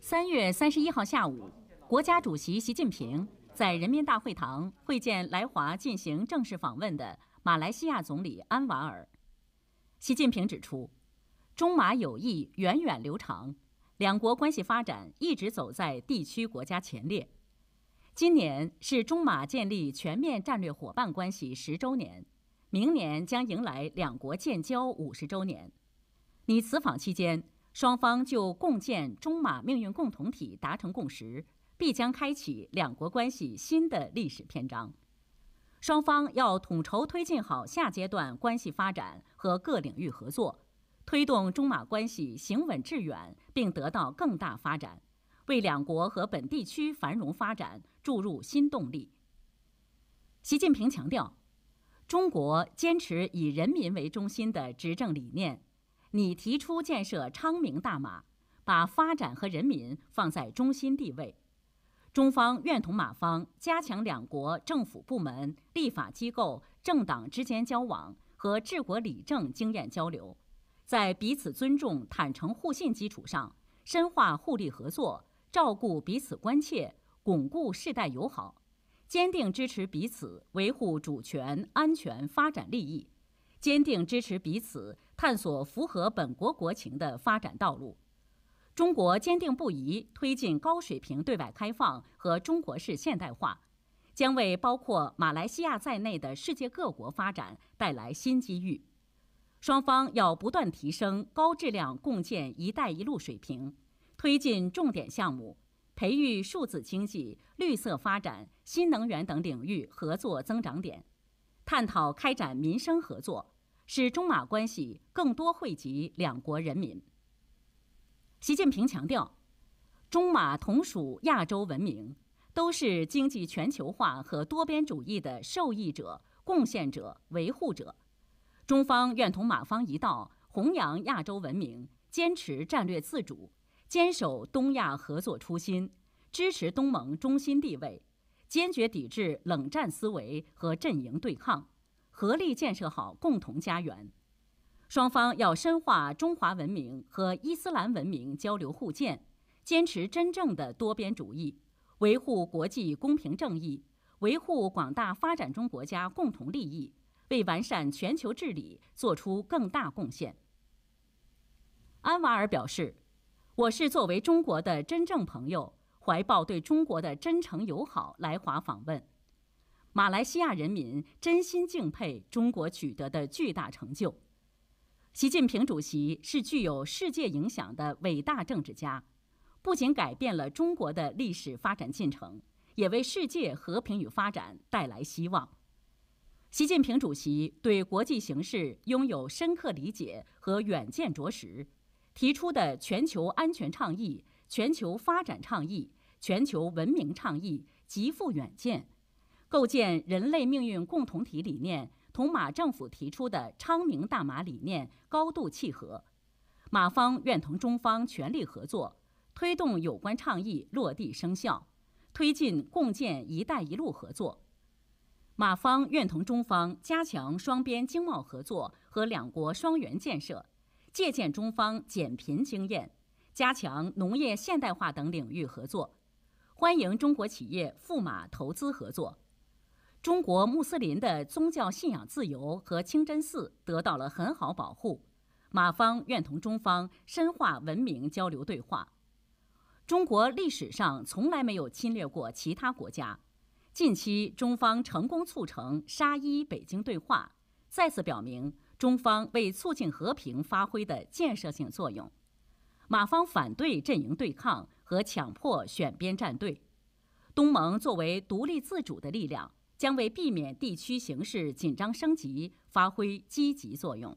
三月三十一号下午，国家主席习近平在人民大会堂会见来华进行正式访问的马来西亚总理安瓦尔。习近平指出，中马友谊源远流长，两国关系发展一直走在地区国家前列。今年是中马建立全面战略伙伴关系十周年，明年将迎来两国建交五十周年。你此访期间。双方就共建中马命运共同体达成共识，必将开启两国关系新的历史篇章。双方要统筹推进好下阶段关系发展和各领域合作，推动中马关系行稳致远，并得到更大发展，为两国和本地区繁荣发展注入新动力。习近平强调，中国坚持以人民为中心的执政理念。你提出建设昌明大马，把发展和人民放在中心地位。中方愿同马方加强两国政府部门、立法机构、政党之间交往和治国理政经验交流，在彼此尊重、坦诚互信基础上深化互利合作，照顾彼此关切，巩固世代友好，坚定支持彼此维护主权、安全、发展利益。坚定支持彼此探索符合本国国情的发展道路。中国坚定不移推进高水平对外开放和中国式现代化，将为包括马来西亚在内的世界各国发展带来新机遇。双方要不断提升高质量共建“一带一路”水平，推进重点项目，培育数字经济、绿色发展、新能源等领域合作增长点。探讨开展民生合作，使中马关系更多惠及两国人民。习近平强调，中马同属亚洲文明，都是经济全球化和多边主义的受益者、贡献者、维护者。中方愿同马方一道，弘扬亚洲文明，坚持战略自主，坚守东亚合作初心，支持东盟中心地位。坚决抵制冷战思维和阵营对抗，合力建设好共同家园。双方要深化中华文明和伊斯兰文明交流互鉴，坚持真正的多边主义，维护国际公平正义，维护广大发展中国家共同利益，为完善全球治理作出更大贡献。安瓦尔表示：“我是作为中国的真正朋友。”怀抱对中国的真诚友好来华访问，马来西亚人民真心敬佩中国取得的巨大成就。习近平主席是具有世界影响的伟大政治家，不仅改变了中国的历史发展进程，也为世界和平与发展带来希望。习近平主席对国际形势拥有深刻理解和远见卓识，提出的全球安全倡议、全球发展倡议。全球文明倡议极富远见，构建人类命运共同体理念同马政府提出的“昌明大马”理念高度契合。马方愿同中方全力合作，推动有关倡议落地生效，推进共建“一带一路”合作。马方愿同中方加强双边经贸合作和两国双元建设，借鉴中方减贫经验，加强农业现代化等领域合作。欢迎中国企业赴马投资合作。中国穆斯林的宗教信仰自由和清真寺得到了很好保护。马方愿同中方深化文明交流对话。中国历史上从来没有侵略过其他国家。近期中方成功促成沙伊北京对话，再次表明中方为促进和平发挥的建设性作用。马方反对阵营对抗。和强迫选边站队，东盟作为独立自主的力量，将为避免地区形势紧张升级发挥积极作用。